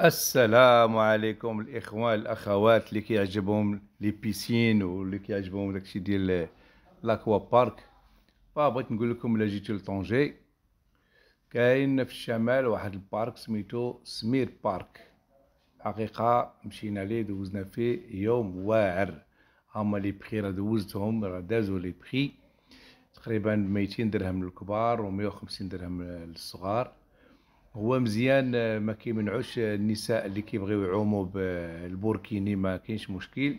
السلام عليكم الاخوان الاخوات اللي كيعجبهم لي بيسين واللي كيعجبهم داكشي ديال لاكوا بارك فبغيت نقول لكم الا جيتو لطنجي كاين في الشمال واحد البارك سميتو سمير بارك حقيقه مشينا ليه دوزنا فيه يوم واعر هما لي بخي راه دوزتهم راه دازو لي بخي تقريبا 200 درهم للكبار و150 درهم للصغار هو مزيان آه، ما كيمنعوش آه، النساء اللي كيبغيو يعوموا بالبوركيني ما كاينش مشكل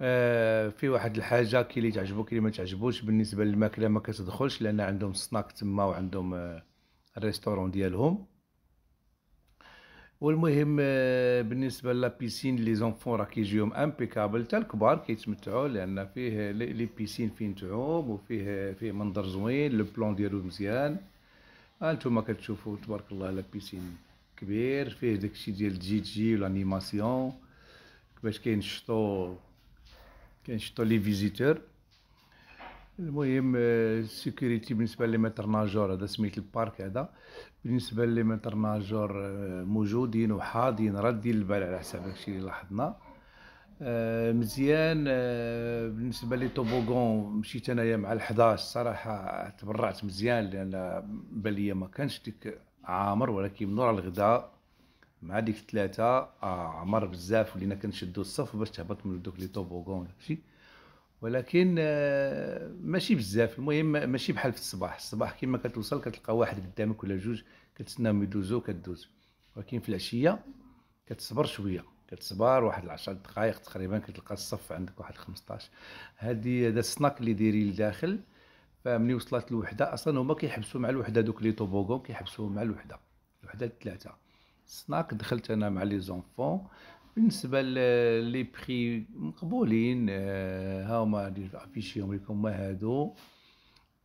آه، في واحد الحاجه كي اللي تعجبو كي اللي ما تعجبوش بالنسبه للماكله ما كتدخلش لان عندهم سناك تما وعندهم الريستورون ديالهم والمهم بالنسبه لابيسين لي زونفون راه كيجيهم امبيكابل حتى الكبار كيتمتعوا لان فيه لي بيسين فين تعوم وفيه فيه منظر زوين لو بلون ديالو مزيان ها نتوما كتشوفوا تبارك الله لا بيسين كبير فيه داكشي ديال جي جي والانيماسيون باش كينشطو كينشطو لي فيزيتور المهم السيكوريتي آه، بالنسبه لي متر ناجور هذا سميت البارك هذا بالنسبه لي متر ناجور آه، موجودين وحاضين رادين البال على حساب داكشي اللي لاحظنا آه، مزيان آه، بالنسبه لي طوبوغون مشيت انايا مع ال11 صراحه تبرعت مزيان لان بالي ما كانش ديك عامر ولكن من ورا الغداء مع ديك ثلاثه آه، عمر بزاف ولينا كنشدو الصف باش تهبط من دوك لي طوبوغون داكشي ولكن ماشي بزاف المهم ماشي بحال في الصباح الصباح كيما كتوصل كتلقى واحد قدامك ولا جوج كتسناهم يدوزو كدوز ولكن في العشيه كتصبر شويه كتصبر واحد 10 دقائق تقريبا كتلقى الصف عندك واحد 15 هذه هذا السناك اللي دايرين لداخل فملي وصلت الوحده اصلا هما كيحبسوا مع الوحده دوك لي طوبوغون كيحبسوهم مع الوحده الوحده الثلاثه السناك دخلت انا مع لي زونفون بالنسبه لي بري مقبولين آه، ها هما افيشيهم لكم ما هادو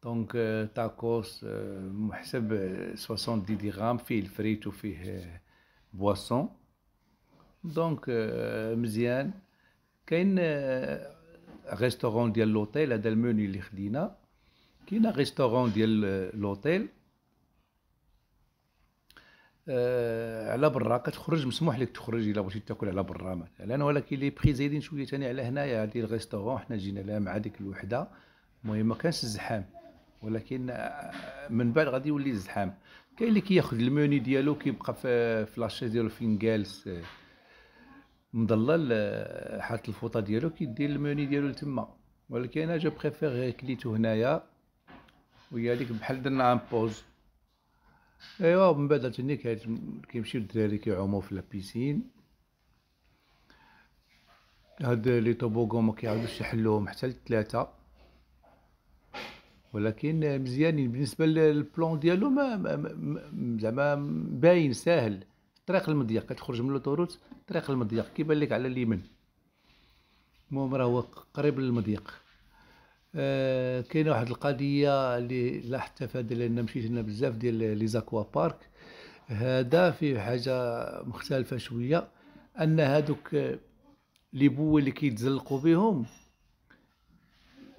دونك آه، تاكوس محسب 70 درهم فيه الفريت وفيه آه، بواسون دونك مزيان كاين ريستوران ديال لوطيل هذا الموني اللي خدينا كاين ريستوران ديال لوطيل أه على برا كتخرج مسموح لك تخرج الا بغيتي تاكل على برا مثلا ولكن لي بري زايدين شويه ثاني على هنايا هذه الريستوران حنا جينا لها مع ديك الوحده المهم ما كانش الزحام ولكن من بعد غادي يولي الزحام كاين اللي كياخذ الموني ديالو كيبقى في فلاشي ديالو فين جالس مضلل آه، حاله الفوطه ديالو كيدير الموني ديالو لتما ولكن انا جو بريفير غير كليتو هنايا وهي هاديك بحال درنا ان بوز ايوا من بعد عاوتاني كيمشيو الدراري كيعومو في لابيسين هاد لي طوبوغون مكيعاودوش يحلوهم حتى لتلاتة ولكن آه، مزيانين بالنسبه للبلون ديالو ما زعما باين ساهل طريق المضيق كتخرج من لوطوروت طريق المضيق كيبان لك على اليمين المهم راه هو قريب للمضيق آه كاينه واحد القضيه اللي لاحظتها فهاد لان مشيت هنا بزاف ديال لي زاكوا بارك هذا فيه حاجه مختلفه شويه ان هادوك لي بو اللي كيتزلقوا بهم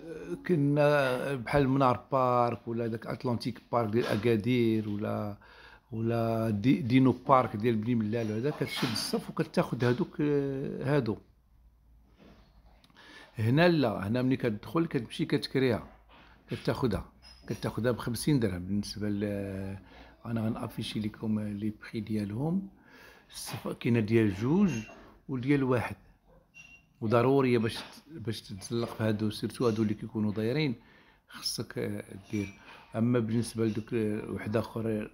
آه، كنا بحال منار بارك ولا داك اتلانتيك بارك ديال اكادير ولا ولا دي دينو بارك ديال بني ملال وهذا كتشد الصف وكتاخذ هادوك هادو هنا لا هنا ملي كتدخل كتمشي كتكريها كتاخذها كتاخذها ب 50 درهم بالنسبه ل انا غنافيشي لكم لي بخي ديالهم الصف كاينه ديال جوج وديال واحد وضروريه باش باش تتزلق في هادو سيرتو هادو اللي كيكونوا دايرين خصك دير اما بالنسبه لدوك وحده اخرى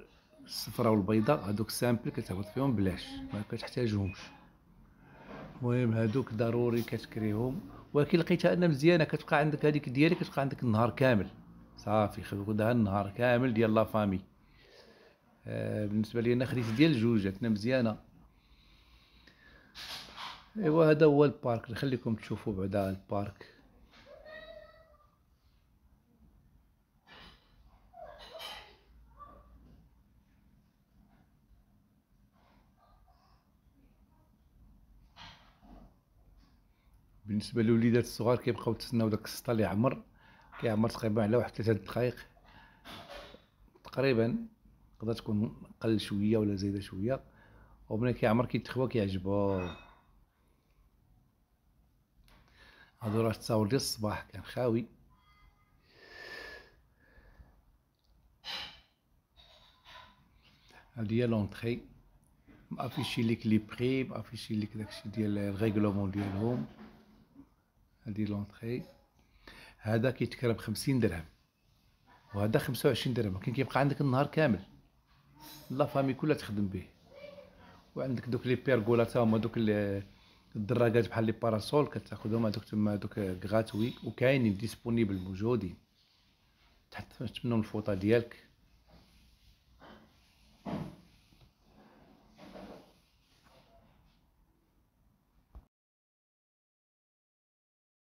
الصفراء والبيضاء هادوك سامبل كتهبط فيهم بلاش ما كتحتاجهمش المهم هادوك ضروري كتكريهم ولكن لقيتها انها مزيانه كتبقى عندك هذيك ديالك كتبقى عندك النهار كامل صافي خدها النهار كامل ديال لا فامي آه بالنسبه لي انا خديت ديال جوج جاتنا مزيانه ايوا هذا هو البارك نخليكم تشوفوا بعدا البارك بالنسبه للوليدات الصغار كيبقاو تسناو داك السطا اللي عمر كيعمر تقريبا على واحد ثلاثه دقائق تقريبا تقدر تكون قل شويه ولا زايده شويه وملي كيعمر كيتخوى كيعجبو هادو راه التصاور ديال الصباح كان خاوي هادي هي لونتخي مافيشي ليك لي بخي مافيشي ليك داكشي ديال غيكلومون ديالهم هذه لونتخي هذا كيتكرى ب 50 درهم وهذا 25 درهم ولكن كيبقى عندك النهار كامل لا فامي كلها تخدم به وعندك دوك لي بيرغولا تا هما دوك الدراجات بحال لي باراسول كتاخذهم هذوك تما دوك غاتوي وكاينين ديسبونيبل موجودين تحط منهم الفوطه ديالك